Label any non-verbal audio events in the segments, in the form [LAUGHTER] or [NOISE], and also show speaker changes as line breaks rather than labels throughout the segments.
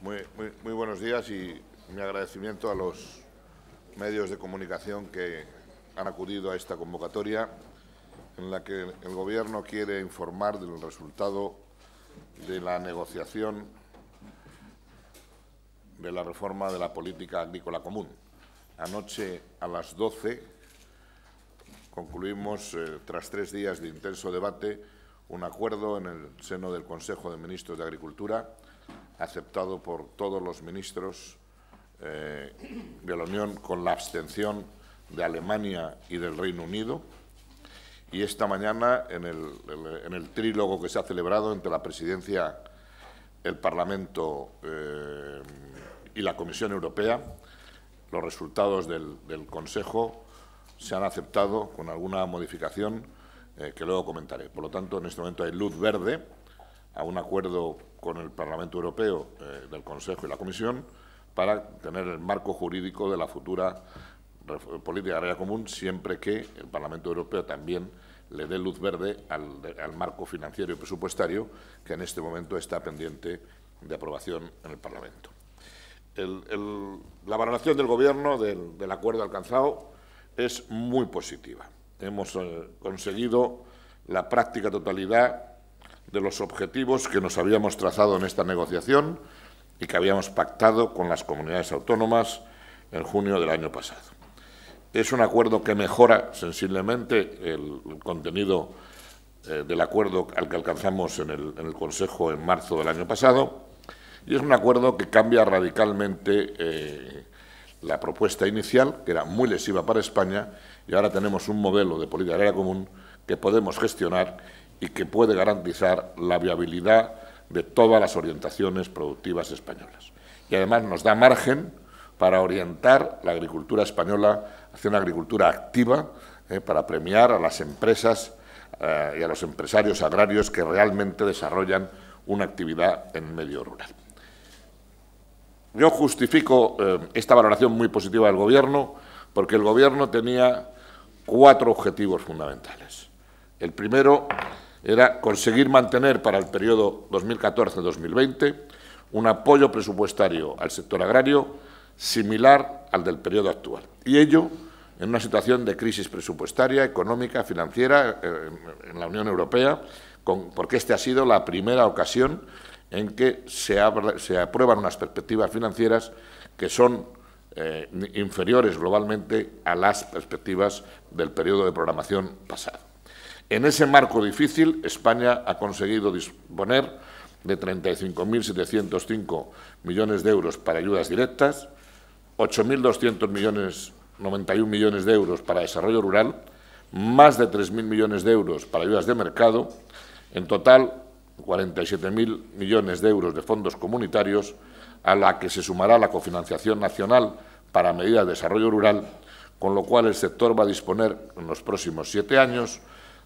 Muy, buenos días y mi agradecimiento a los medios de comunicación que han acudido a esta convocatoria en la que el Gobierno quiere informar del resultado de la negociación de la reforma de la política agrícola común. Anoche a las 12 concluimos, eh, tras tres días de intenso debate, un acuerdo en el seno del Consejo de Ministros de Agricultura aceptado por todos los ministros eh, de la Unión con la abstención de Alemania y del Reino Unido. Y esta mañana, en el, trílogo que se ha celebrado entre la Presidencia, el Parlamento eh, y la Comisión Europea, los resultados del, Consejo se han aceptado con alguna modificación eh, que luego comentaré. Por lo tanto, en este momento hay luz verde a un acuerdo con el Parlamento Europeo, eh, del Consejo y la Comisión para tener el marco jurídico de la futura política agraria común, siempre que el Parlamento Europeo también le dé luz verde al, marco financiero y presupuestario que en este momento está pendiente de aprobación en el Parlamento. la valoración del Gobierno del, acuerdo alcanzado es muy positiva. Hemos eh, conseguido la práctica totalidad de los objetivos que nos habíamos trazado en esta negociación y que habíamos pactado con las comunidades autónomas en junio del año pasado. Es un acuerdo que mejora sensiblemente el, contenido eh, del acuerdo al que alcanzamos en el, Consejo en marzo del año pasado y es un acuerdo que cambia radicalmente eh, la propuesta inicial, que era muy lesiva para España, y ahora tenemos un modelo de política agraria común que podemos gestionar y que puede garantizar la viabilidad de todas las orientaciones productivas españolas. Y además nos da margen para orientar la agricultura española hacia una agricultura activa, eh, para premiar a las empresas eh, y a los empresarios agrarios que realmente desarrollan una actividad en medio rural. Yo justifico eh, esta valoración muy positiva del Gobierno porque el Gobierno tenía cuatro objetivos fundamentales. El primero era conseguir mantener para el periodo 2014-2020 un apoyo presupuestario al sector agrario similar al del periodo actual. Y ello en una situación de crisis presupuestaria, económica, financiera eh, en, la Unión Europea, porque esta ha sido la primera ocasión en que se, aprueban unas perspectivas financieras que son eh, inferiores globalmente a las perspectivas del periodo de programación pasado. En ese marco difícil, España ha conseguido disponer de 35.705 millones de euros para ayudas directas, 8.291 millones, 91 millones de euros para desarrollo rural, más de 3.000 millones de euros para ayudas de mercado, en total 47.000 millones de euros de fondos comunitarios, a la que se sumará la cofinanciación nacional para medidas de desarrollo rural, con lo cual el sector va a disponer en los próximos siete años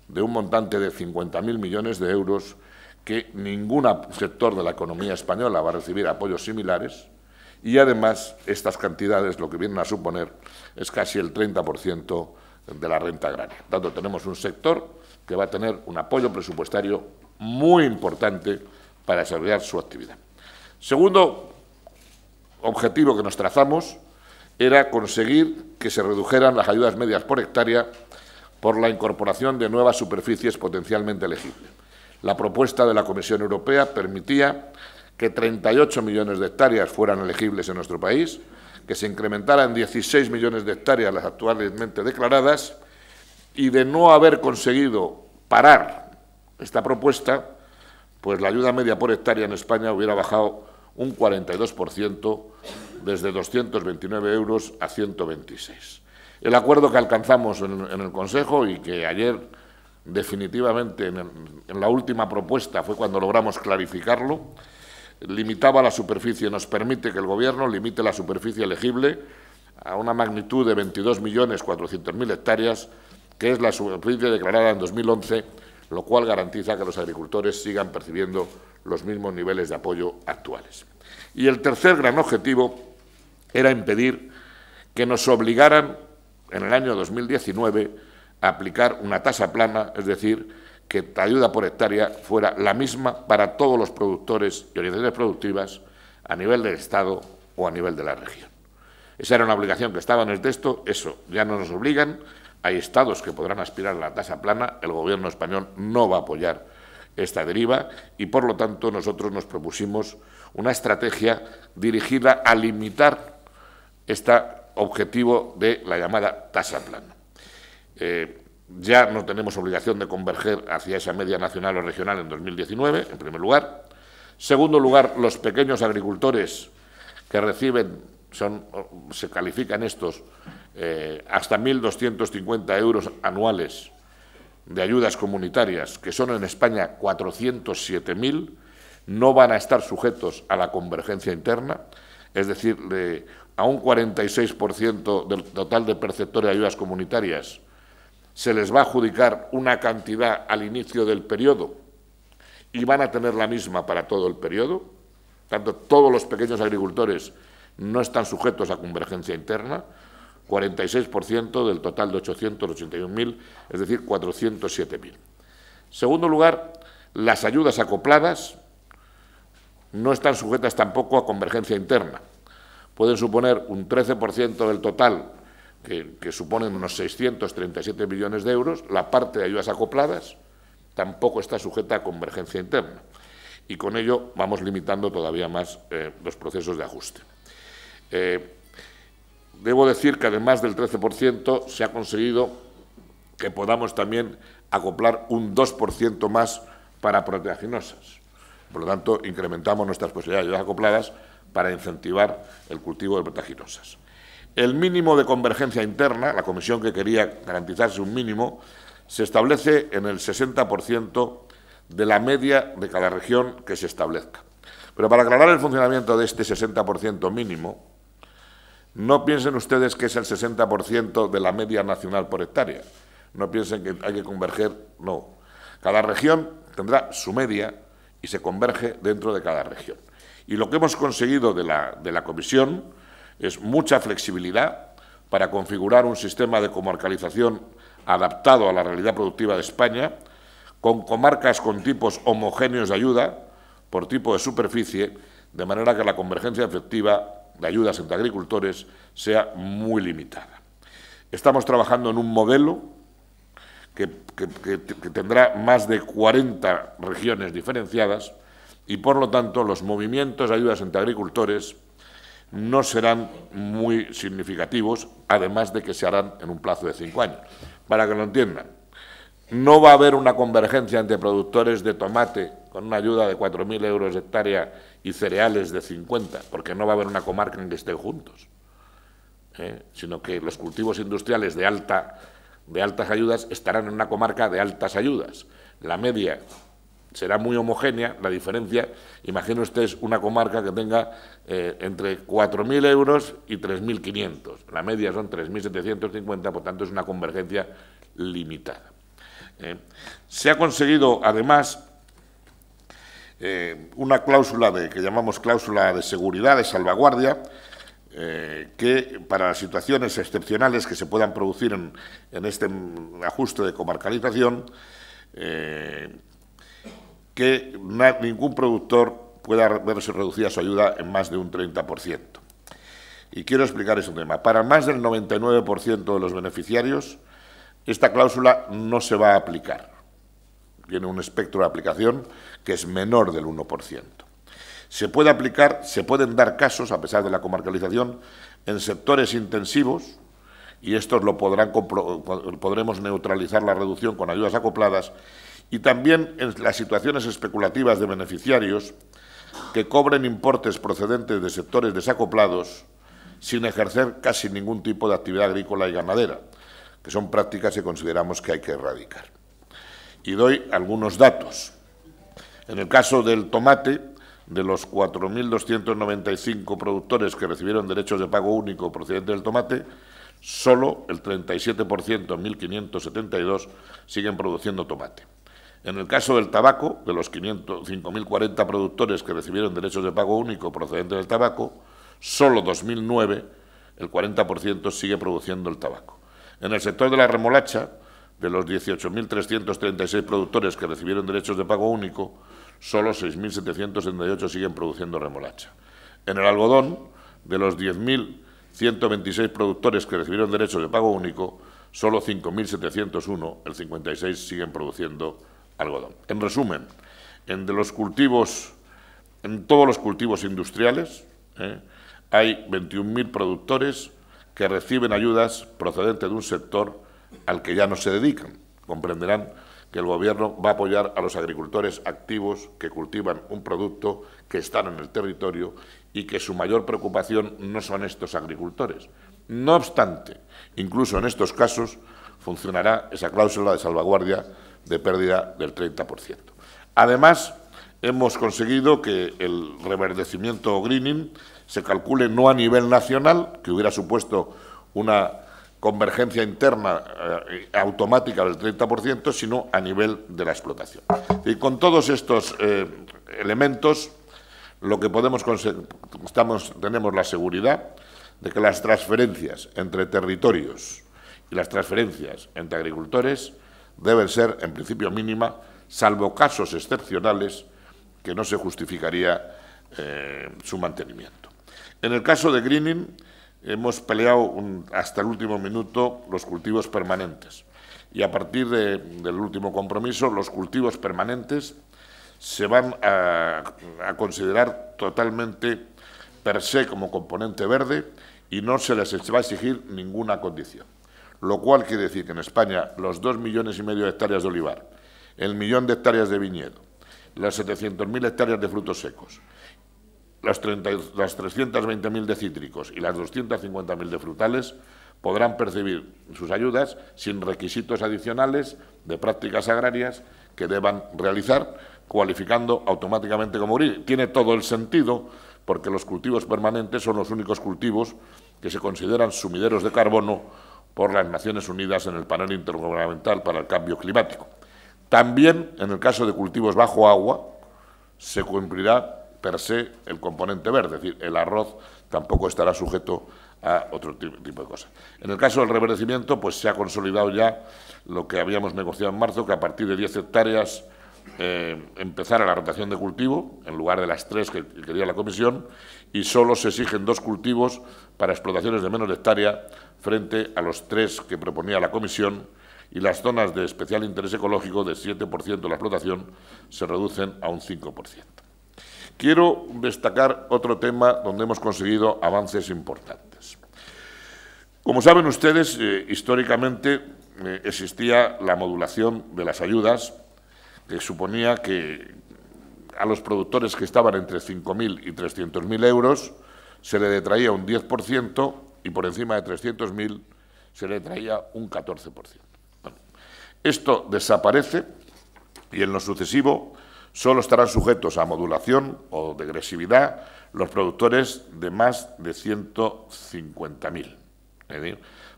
de un montante de 50.000 millones de euros que ningún sector de la economía española va a recibir apoyos similares y además estas cantidades lo que vienen a suponer es casi el 30% de la renta agraria. Por tanto, tenemos un sector que va a tener un apoyo presupuestario muy importante para desarrollar su actividad. Segundo objetivo que nos trazamos era conseguir que se redujeran las ayudas medias por hectárea por la incorporación de nuevas superficies potencialmente elegibles. La propuesta de la Comisión Europea permitía que 38 millones de hectáreas fueran elegibles en nuestro país, que se incrementaran 16 millones de hectáreas las actualmente declaradas y de no haber conseguido parar esta propuesta, pues la ayuda media por hectárea en España hubiera bajado un 42% desde 229 euros a 126. El acuerdo que alcanzamos en, el Consejo y que ayer definitivamente en, la última propuesta fue cuando logramos clarificarlo, limitaba la superficie, nos permite que el Gobierno limite la superficie elegible a una magnitud de 22.400.000 hectáreas, que es la superficie declarada en 2011, lo cual garantiza que los agricultores sigan percibiendo los mismos niveles de apoyo actuales. Y el tercer gran objetivo era impedir que nos obligaran en el año 2019 aplicar una tasa plana, es decir, que la ayuda por hectárea fuera la misma para todos los productores y organizaciones productivas a nivel del Estado o a nivel de la región. Esa era una obligación que estaba en el texto, eso ya no nos obligan, hay estados que podrán aspirar a la tasa plana, el gobierno español no va a apoyar esta deriva y, por lo tanto, nosotros nos propusimos una estrategia dirigida a limitar esta objetivo de la llamada tasa plana. Eh, ya no tenemos obligación de converger hacia esa media nacional o regional en 2019, en primer lugar. Segundo lugar, los pequeños agricultores que reciben, son, se califican estos, eh, hasta 1.250 euros anuales de ayudas comunitarias, que son en España 407.000, no van a estar sujetos a la convergencia interna, es decir, a un 46% del total de perceptores de ayudas comunitarias se les va a adjudicar una cantidad al inicio del periodo y van a tener la misma para todo el periodo. Tanto todos los pequeños agricultores no están sujetos a convergencia interna. 46% del total de 881.000, es decir, 407.000. Segundo lugar, las ayudas acopladas no están sujetas tampoco a convergencia interna pueden suponer un 13% del total, que, suponen unos 637 millones de euros, la parte de ayudas acopladas tampoco está sujeta a convergencia interna. Y con ello vamos limitando todavía más eh, los procesos de ajuste. Eh, debo decir que además del 13% se ha conseguido que podamos también acoplar un 2% más para proteaginosas. Por lo tanto, incrementamos nuestras posibilidades de ayudas acopladas para incentivar el cultivo de proteaginosas El mínimo de convergencia interna, la comisión que quería garantizarse un mínimo, se establece en el 60% de la media de cada región que se establezca. Pero para aclarar el funcionamiento de este 60% mínimo, no piensen ustedes que es el 60% de la media nacional por hectárea. No piensen que hay que converger, no. Cada región tendrá su media y se converge dentro de cada región. Y lo que hemos conseguido de la, Comisión es mucha flexibilidad para configurar un sistema de comarcalización adaptado a la realidad productiva de España, con comarcas con tipos homogéneos de ayuda por tipo de superficie, de manera que la convergencia efectiva de ayudas entre agricultores sea muy limitada. Estamos trabajando en un modelo que, que tendrá más de 40 regiones diferenciadas y por lo tanto los movimientos de ayudas entre agricultores no serán muy significativos, además de que se harán en un plazo de cinco años. Para que lo entiendan, no va a haber una convergencia entre productores de tomate con una ayuda de 4.000 euros hectárea y cereales de 50, porque no va a haber una comarca en que estén juntos, ¿eh? sino que los cultivos industriales de, alta, de altas ayudas estarán en una comarca de altas ayudas. La media será muy homogénea la diferencia. Imagino usted una comarca que tenga eh, entre 4.000 euros y 3.500. La media son 3.750, por tanto es una convergencia limitada. Eh, se ha conseguido, además, eh, una cláusula de, que llamamos cláusula de seguridad, de salvaguardia, que para las situaciones excepcionales que se puedan producir en, este ajuste de comarcalización, que ningún productor pueda verse reducida su ayuda en más de un 30%. Y quiero explicar ese tema. Para más del 99% de los beneficiarios, esta cláusula no se va a aplicar. Tiene un espectro de aplicación que es menor del 1%. Se puede aplicar, se pueden dar casos, a pesar de la comarcalización, en sectores intensivos, y estos lo podrán, podremos neutralizar la reducción con ayudas acopladas, y también en las situaciones especulativas de beneficiarios que cobren importes procedentes de sectores desacoplados sin ejercer casi ningún tipo de actividad agrícola y ganadera, que son prácticas que consideramos que hay que erradicar. Y doy algunos datos. En el caso del tomate, de los 4.295 productores que recibieron derechos de pago único procedentes del tomate, solo el 37%, 1.572, siguen produciendo tomate. En el caso del tabaco, de los 5.040 productores que recibieron derechos de pago único procedentes del tabaco, solo 2009 el 40% sigue produciendo el tabaco. En el sector de la remolacha, de los 18.336 productores que recibieron derechos de pago único, solo 6.778 siguen produciendo remolacha. En el algodón, de los 10.126 productores que recibieron derechos de pago único, solo 5.701, el 56, siguen produciendo remolacha algodón. En resumen, en de los cultivos, en todos los cultivos industriales, ¿eh? hay 21.000 productores que reciben ayudas procedentes de un sector al que ya no se dedican. Comprenderán que el Gobierno va a apoyar a los agricultores activos que cultivan un producto, que están en el territorio y que su mayor preocupación no son estos agricultores. No obstante, incluso en estos casos funcionará esa cláusula de salvaguardia de pérdida del 30%. Además, hemos conseguido que el reverdecimiento greening se calcule no a nivel nacional, que hubiera supuesto una convergencia interna eh, automática del 30%, sino a nivel de la explotación. Y con todos estos eh, elementos, lo que podemos estamos, tenemos la seguridad de que las transferencias entre territorios y las transferencias entre agricultores deben ser, en principio, mínima, salvo casos excepcionales que no se justificaría eh, su mantenimiento. En el caso de greening, hemos peleado hasta el último minuto los cultivos permanentes y a partir del último compromiso los cultivos permanentes se van a, considerar totalmente per se como componente verde y no se les va a exigir ninguna condición lo cual quiere decir que en España los 2 millones y medio de hectáreas de olivar, el millón de hectáreas de viñedo, las 700.000 hectáreas de frutos secos, las, 320.000 de cítricos y las 250.000 de frutales podrán percibir sus ayudas sin requisitos adicionales de prácticas agrarias que deban realizar, cualificando automáticamente como gris. Tiene todo el sentido porque los cultivos permanentes son los únicos cultivos que se consideran sumideros de carbono por las Naciones Unidas en el panel intergubernamental para el cambio climático. También, en el caso de cultivos bajo agua, se cumplirá per se el componente verde, es decir, el arroz tampoco estará sujeto a otro tipo de cosas. En el caso del reverdecimiento, pues se ha consolidado ya lo que habíamos negociado en marzo, que a partir de 10 hectáreas eh, empezar a la rotación de cultivo, en lugar de las tres que quería la comisión, y solo se exigen dos cultivos para explotaciones de menos de hectárea frente a los tres que proponía la comisión y las zonas de especial interés ecológico de 7% de la explotación se reducen a un 5%. Quiero destacar otro tema donde hemos conseguido avances importantes. Como saben ustedes, eh, históricamente eh, existía la modulación de las ayudas eh, suponía que a los productores que estaban entre 5.000 y 300.000 euros se le detraía un 10% y por encima de 300.000 se le detraía un 14%. esto desaparece y en lo sucesivo solo estarán sujetos a modulación o degresividad los productores de más de 150.000.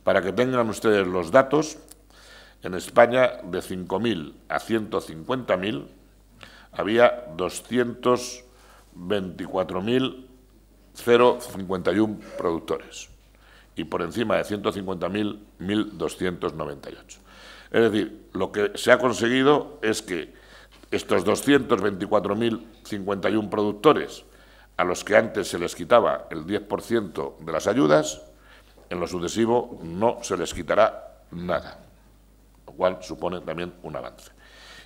Para que tengan ustedes los datos, en España, de 5.000 a 150.000, había 224.051 productores y por encima de 150.000, 1.298. Es decir, lo que se ha conseguido es que estos 224.051 productores, a los que antes se les quitaba el 10% de las ayudas, en lo sucesivo no se les quitará nada lo cual supone también un avance.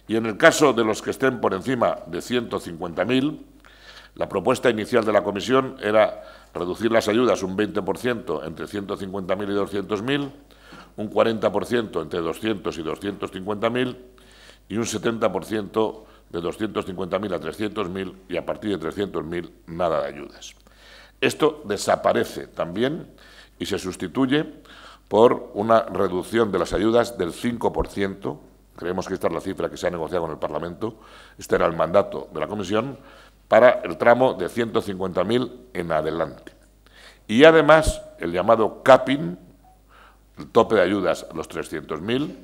Y en el caso de los que estén por encima de 150.000, la propuesta inicial de la Comisión era reducir las ayudas un 20% entre 150.000 y 200.000, un 40% entre 200 y 250.000 y un 70% de 250.000 a 300.000 y a partir de 300.000 nada de ayudas. Esto desaparece también y se sustituye por una reducción de las ayudas del 5%, creemos que esta es la cifra que se ha negociado con el Parlamento, este era el mandato de la Comisión, para el tramo de 150.000 en adelante. Y además, el llamado capping, el tope de ayudas a los 300.000,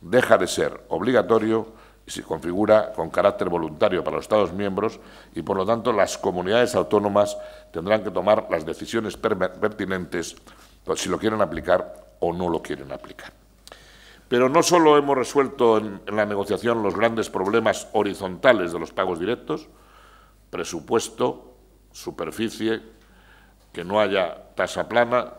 deja de ser obligatorio y se configura con carácter voluntario para los Estados miembros y, por lo tanto, las comunidades autónomas tendrán que tomar las decisiones pertinentes pues, si lo quieren aplicar o no lo quieren aplicar. Pero no solo hemos resuelto en, la negociación los grandes problemas horizontales de los pagos directos, presupuesto, superficie, que no haya tasa plana,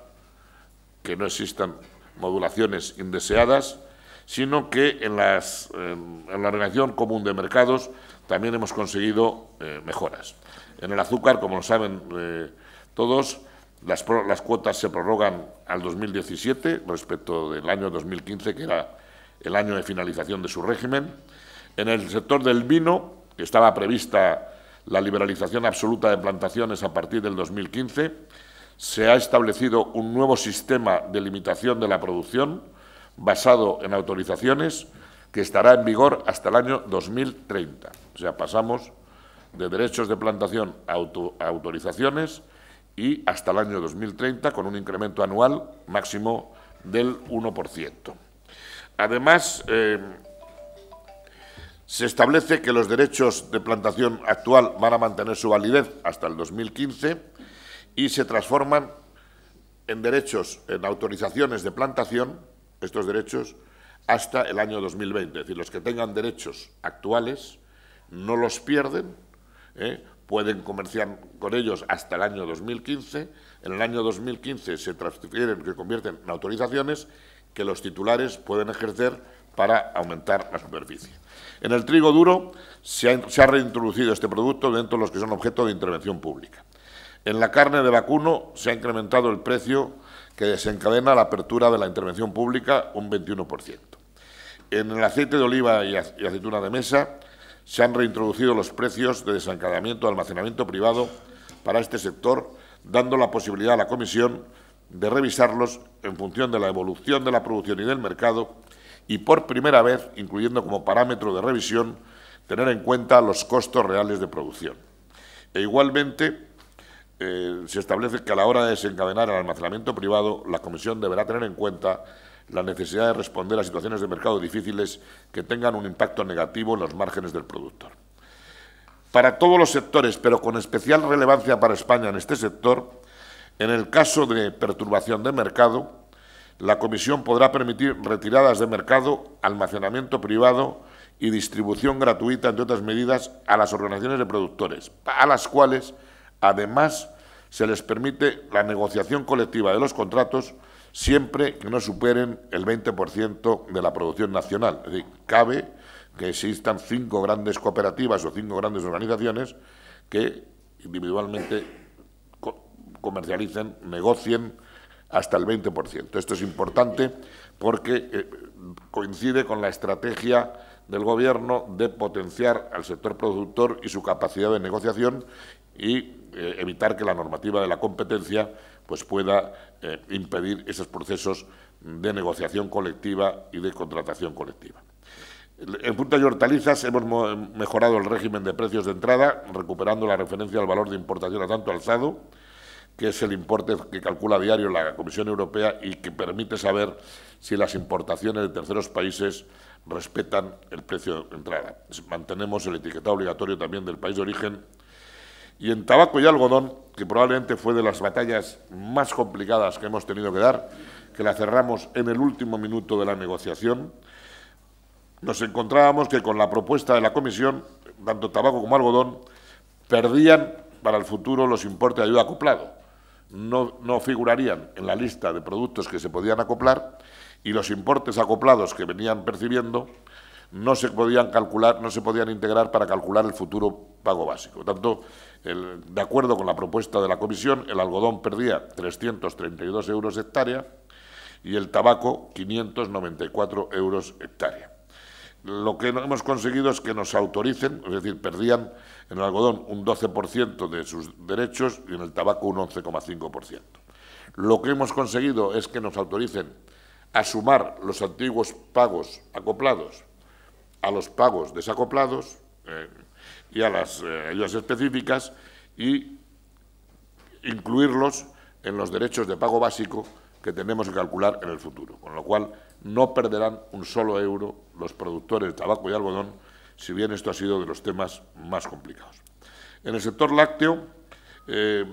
que no existan modulaciones indeseadas, sino que en, en, la Organización Común de Mercados también hemos conseguido eh, mejoras. En el azúcar, como lo saben eh, todos, las, cuotas se prorrogan al 2017 respecto del año 2015, que era el año de finalización de su régimen. En el sector del vino, que estaba prevista la liberalización absoluta de plantaciones a partir del 2015, se ha establecido un nuevo sistema de limitación de la producción basado en autorizaciones que estará en vigor hasta el año 2030. O sea, pasamos de derechos de plantación a autorizaciones y hasta el año 2030 con un incremento anual máximo del 1%. Además, eh, se establece que los derechos de plantación actual van a mantener su validez hasta el 2015 y se transforman en derechos, en autorizaciones de plantación, estos derechos, hasta el año 2020. Es decir, los que tengan derechos actuales no los pierden, ¿eh? pueden comerciar con ellos hasta el año 2015. En el año 2015 se transfieren, se convierten en autorizaciones que los titulares pueden ejercer para aumentar la superficie. En el trigo duro se ha, se ha reintroducido este producto dentro de los que son objeto de intervención pública. En la carne de vacuno se ha incrementado el precio que desencadena la apertura de la intervención pública un 21%. En el aceite de oliva y aceituna de mesa se han reintroducido los precios de desencadenamiento de almacenamiento privado para este sector, dando la posibilidad a la Comisión de revisarlos en función de la evolución de la producción y del mercado y, por primera vez, incluyendo como parámetro de revisión, tener en cuenta los costos reales de producción. E igualmente, eh, se establece que a la hora de desencadenar el almacenamiento privado, la Comisión deberá tener en cuenta la necesidad de responder a situaciones de mercado difíciles que tengan un impacto negativo en los márgenes del productor. Para todos los sectores, pero con especial relevancia para España en este sector, en el caso de perturbación de mercado, la Comisión podrá permitir retiradas de mercado, almacenamiento privado y distribución gratuita, entre otras medidas, a las organizaciones de productores, a las cuales, además, se les permite la negociación colectiva de los contratos siempre que no superen el 20% de la producción nacional. Es decir, cabe que existan cinco grandes cooperativas o cinco grandes organizaciones que individualmente comercialicen, negocien hasta el 20%. Esto es importante porque eh, coincide con la estrategia del Gobierno de potenciar al sector productor y su capacidad de negociación y eh, evitar que la normativa de la competencia pues pueda eh, impedir esos procesos de negociación colectiva y de contratación colectiva. En frutas y hortalizas hemos mejorado el régimen de precios de entrada, recuperando la referencia al valor de importación a tanto alzado, que es el importe que calcula a diario la Comisión Europea y que permite saber si las importaciones de terceros países respetan el precio de entrada. Mantenemos el etiquetado obligatorio también del país de origen y en tabaco y algodón, que probablemente fue de las batallas más complicadas que hemos tenido que dar, que la cerramos en el último minuto de la negociación, nos encontrábamos que con la propuesta de la Comisión, tanto tabaco como algodón, perdían para el futuro los importes de ayuda acoplado. No, no figurarían en la lista de productos que se podían acoplar y los importes acoplados que venían percibiendo no se podían calcular, no se podían integrar para calcular el futuro pago básico. tanto, de acuerdo con la propuesta de la Comisión, el algodón perdía 332 euros hectárea y el tabaco 594 euros hectárea. Lo que hemos conseguido es que nos autoricen, es decir, perdían en el algodón un 12% de sus derechos y en el tabaco un 11,5%. Lo que hemos conseguido es que nos autoricen a sumar los antiguos pagos acoplados a los pagos desacoplados eh, y a las eh, ayudas específicas y incluirlos en los derechos de pago básico que tenemos que calcular en el futuro, con lo cual no perderán un solo euro los productores de tabaco y algodón, si bien esto ha sido de los temas más complicados. En el sector lácteo eh,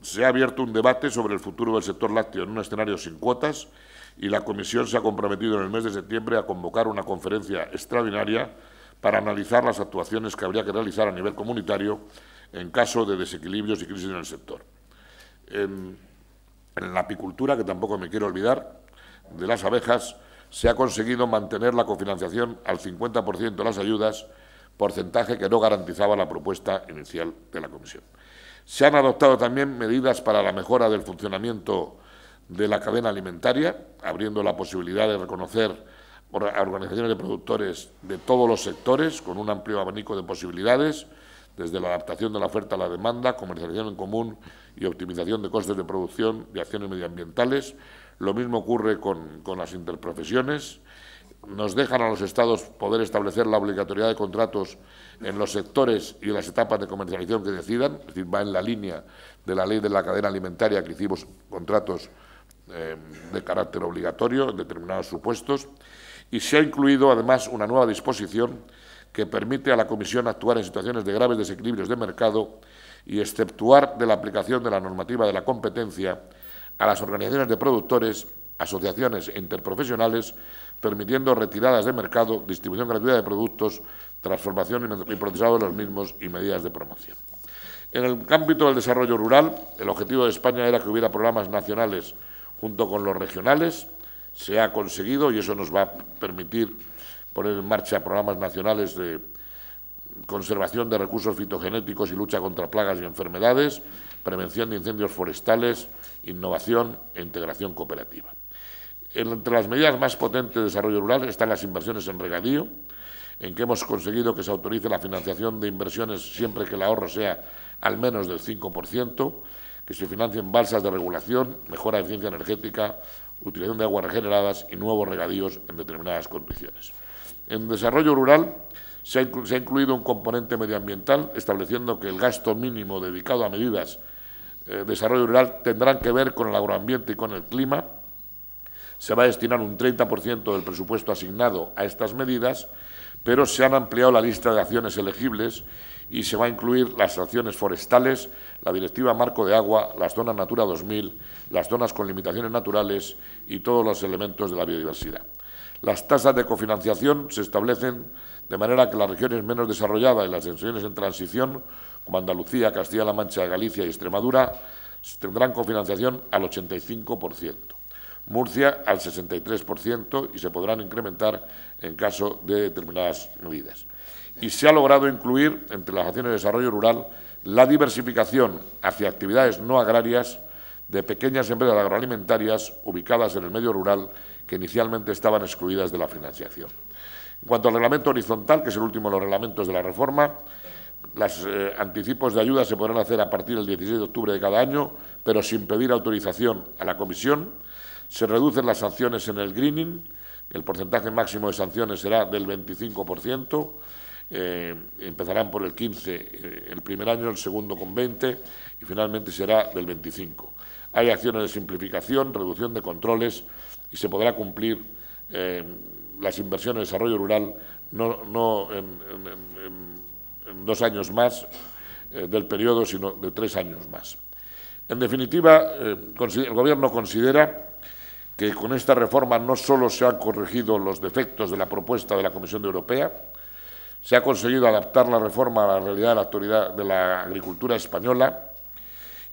se ha abierto un debate sobre el futuro del sector lácteo en un escenario sin cuotas, y la Comisión se ha comprometido en el mes de septiembre a convocar una conferencia extraordinaria para analizar las actuaciones que habría que realizar a nivel comunitario en caso de desequilibrios y crisis en el sector. En, la apicultura, que tampoco me quiero olvidar, de las abejas, se ha conseguido mantener la cofinanciación al 50% de las ayudas, porcentaje que no garantizaba la propuesta inicial de la Comisión. Se han adoptado también medidas para la mejora del funcionamiento de la cadena alimentaria, abriendo la posibilidad de reconocer organizaciones de productores de todos los sectores, con un amplio abanico de posibilidades, desde la adaptación de la oferta a la demanda, comercialización en común y optimización de costes de producción y acciones medioambientales. Lo mismo ocurre con, con las interprofesiones. Nos dejan a los Estados poder establecer la obligatoriedad de contratos en los sectores y las etapas de comercialización que decidan, es decir, va en la línea de la ley de la cadena alimentaria que hicimos contratos Em, de carácter obligatorio en determinados supuestos y se ha incluido además una nueva disposición que permite a la Comisión actuar en situaciones de graves desequilibrios de mercado y exceptuar de la aplicación de la normativa de la competencia a las organizaciones de productores, asociaciones e interprofesionales, permitiendo retiradas de mercado, distribución gratuita de productos, transformación y procesado de los mismos y medidas de promoción. En el ámbito del desarrollo rural, el objetivo de España era que hubiera programas nacionales junto con los regionales, se ha conseguido y eso nos va a permitir poner en marcha programas nacionales de conservación de recursos fitogenéticos y lucha contra plagas y enfermedades, prevención de incendios forestales, innovación e integración cooperativa. Entre las medidas más potentes de desarrollo rural están las inversiones en regadío, en que hemos conseguido que se autorice la financiación de inversiones siempre que el ahorro sea al menos del 5%, que se financien balsas de regulación, mejora de eficiencia energética, utilización de aguas regeneradas y nuevos regadíos en determinadas condiciones. En desarrollo rural se ha, incluido un componente medioambiental, estableciendo que el gasto mínimo dedicado a medidas eh, de desarrollo rural tendrán que ver con el agroambiente y con el clima. Se va a destinar un 30% del presupuesto asignado a estas medidas, pero se han ampliado la lista de acciones elegibles y se va a incluir las acciones forestales, la directiva marco de agua, las zonas Natura 2000, las zonas con limitaciones naturales y todos los elementos de la biodiversidad. Las tasas de cofinanciación se establecen de manera que las regiones menos desarrolladas y las regiones en transición, como Andalucía, Castilla-La Mancha, Galicia y Extremadura, tendrán cofinanciación al 85%. Murcia al 63% y se podrán incrementar en caso de determinadas medidas y se ha logrado incluir entre las acciones de desarrollo rural la diversificación hacia actividades no agrarias de pequeñas empresas agroalimentarias ubicadas en el medio rural que inicialmente estaban excluidas de la financiación. En cuanto al reglamento horizontal, que es el último de los reglamentos de la reforma, los eh, anticipos de ayuda se podrán hacer a partir del 16 de octubre de cada año, pero sin pedir autorización a la Comisión. Se reducen las sanciones en el greening, el porcentaje máximo de sanciones será del 25%. Eh, empezarán por el 15 eh, el primer año, el segundo con 20 y finalmente será del 25. Hay acciones de simplificación, reducción de controles y se podrá cumplir eh, las inversiones en desarrollo rural no, en, dos años más del periodo, sino de tres años más. En definitiva, el Gobierno considera que con esta reforma no solo se han corregido los defectos de la propuesta de la Comisión Europea, se ha conseguido adaptar la reforma a la realidad de la, actualidad de la agricultura española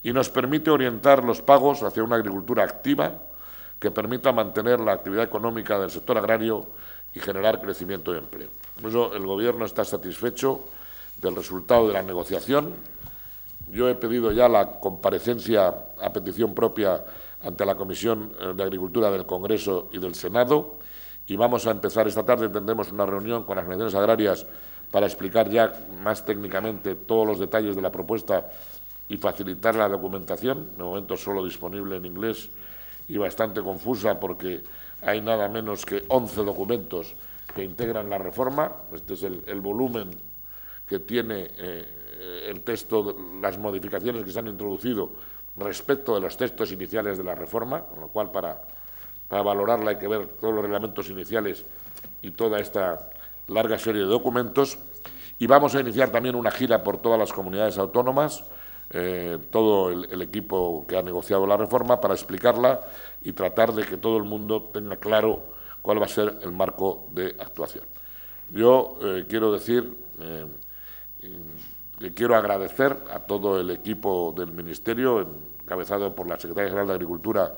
y nos permite orientar los pagos hacia una agricultura activa que permita mantener la actividad económica del sector agrario y generar crecimiento de empleo. Por eso el Gobierno está satisfecho del resultado de la negociación. Yo he pedido ya la comparecencia a petición propia ante la Comisión eh, de Agricultura del Congreso y del Senado y vamos a empezar esta tarde, tendremos una reunión con las organizaciones agrarias para explicar ya más técnicamente todos los detalles de la propuesta y facilitar la documentación, de momento solo disponible en inglés y bastante confusa porque hay nada menos que 11 documentos que integran la reforma, este es el, volumen que tiene eh, el texto, las modificaciones que se han introducido respecto de los textos iniciales de la reforma, con lo cual para para valorarla hay que ver todos los reglamentos iniciales y toda esta larga serie de documentos. Y vamos a iniciar también una gira por todas las comunidades autónomas, eh, todo el, equipo que ha negociado la reforma, para explicarla y tratar de que todo el mundo tenga claro cuál va a ser el marco de actuación. Yo eh, quiero decir eh, que quiero agradecer a todo el equipo del Ministerio, encabezado por la Secretaria General de Agricultura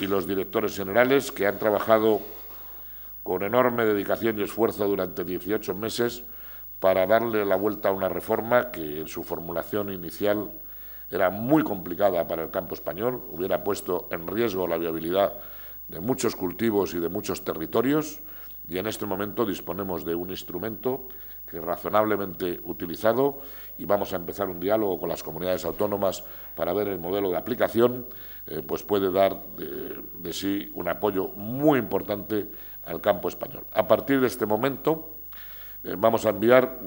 y los directores generales que han trabajado con enorme dedicación y esfuerzo durante 18 meses para darle la vuelta a una reforma que en su formulación inicial era muy complicada para el campo español, hubiera puesto en riesgo la viabilidad de muchos cultivos y de muchos territorios y en este momento disponemos de un instrumento que razonablemente utilizado y vamos a empezar un diálogo con las comunidades autónomas para ver el modelo de aplicación eh, pues puede dar de, sí un apoyo muy importante al campo español. A partir de este momento eh, vamos a enviar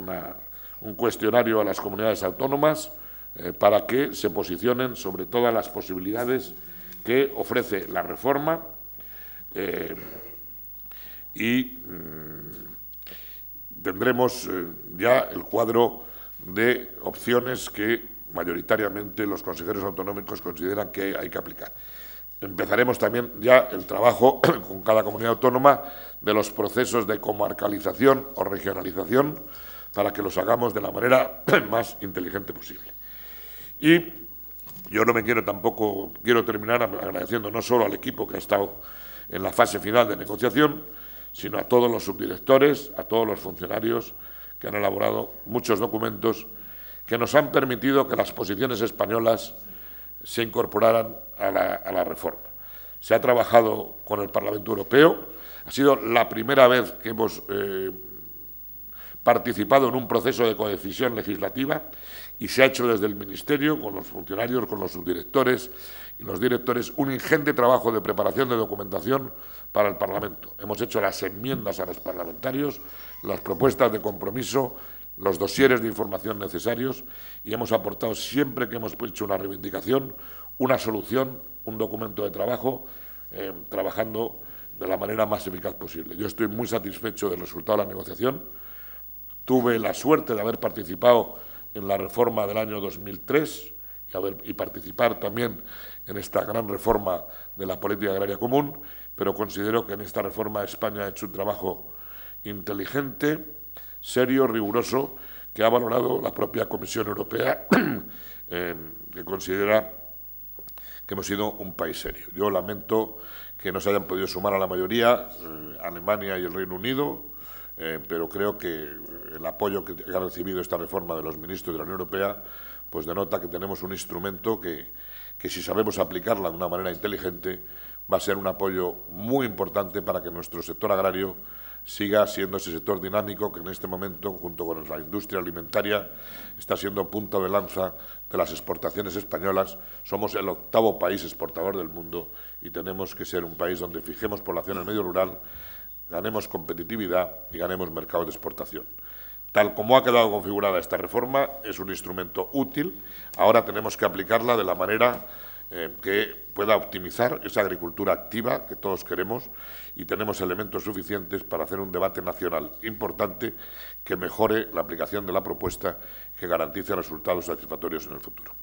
un cuestionario a las comunidades autónomas eh, para que se posicionen sobre todas las posibilidades que ofrece la reforma y mm, tendremos ya el cuadro de opciones que mayoritariamente los consejeros autonómicos consideran que hay que aplicar. Empezaremos también ya el trabajo [CLEARS THROAT] con cada comunidad autónoma de los procesos de comarcalización o regionalización para que los hagamos de la manera [CLEARS THROAT] más inteligente posible. Y yo no me quiero tampoco, quiero terminar agradeciendo no solo al equipo que ha estado en la fase final de negociación, sino a todos los subdirectores, a todos los funcionarios que han elaborado muchos documentos que nos han permitido que las posiciones españolas se incorporaran a la, reforma. Se ha trabajado con el Parlamento Europeo, ha sido la primera vez que hemos eh, participado en un proceso de codecisión legislativa y se ha hecho desde el Ministerio, con los funcionarios, con los subdirectores y los directores, un ingente trabajo de preparación de documentación para el Parlamento. Hemos hecho las enmiendas a los parlamentarios, las propuestas de compromiso los dosieres de información necesarios y hemos aportado siempre que hemos hecho una reivindicación, una solución, un documento de trabajo, eh, trabajando de la manera más eficaz posible. Yo estoy muy satisfecho del resultado de la negociación. Tuve la suerte de haber participado en la reforma del año 2003 y, y participar también en esta gran reforma de la política agraria común, pero considero que en esta reforma España ha hecho un trabajo inteligente, serio, riguroso, que ha valorado la propia Comisión Europea, [CLEARS THROAT] em, que considera que hemos sido un país serio. Yo lamento que no se hayan podido sumar a la mayoría eh, Alemania y el Reino Unido, eh, pero creo que el apoyo que ha recibido esta reforma de los ministros de la Unión Europea pues denota que tenemos un instrumento que, que si sabemos aplicarla de una manera inteligente, va a ser un apoyo muy importante para que nuestro sector agrario siga siendo ese sector dinámico que en este momento, junto con la industria alimentaria, está siendo punta de lanza de las exportaciones españolas. Somos el octavo país exportador del mundo y tenemos que ser un país donde fijemos población en el medio rural, ganemos competitividad y ganemos mercado de exportación. Tal como ha quedado configurada esta reforma, es un instrumento útil. Ahora tenemos que aplicarla de la manera eh, que pueda optimizar esa agricultura activa que todos queremos y tenemos elementos suficientes para hacer un debate nacional importante que mejore la aplicación de la propuesta que garantice resultados satisfactorios en el futuro.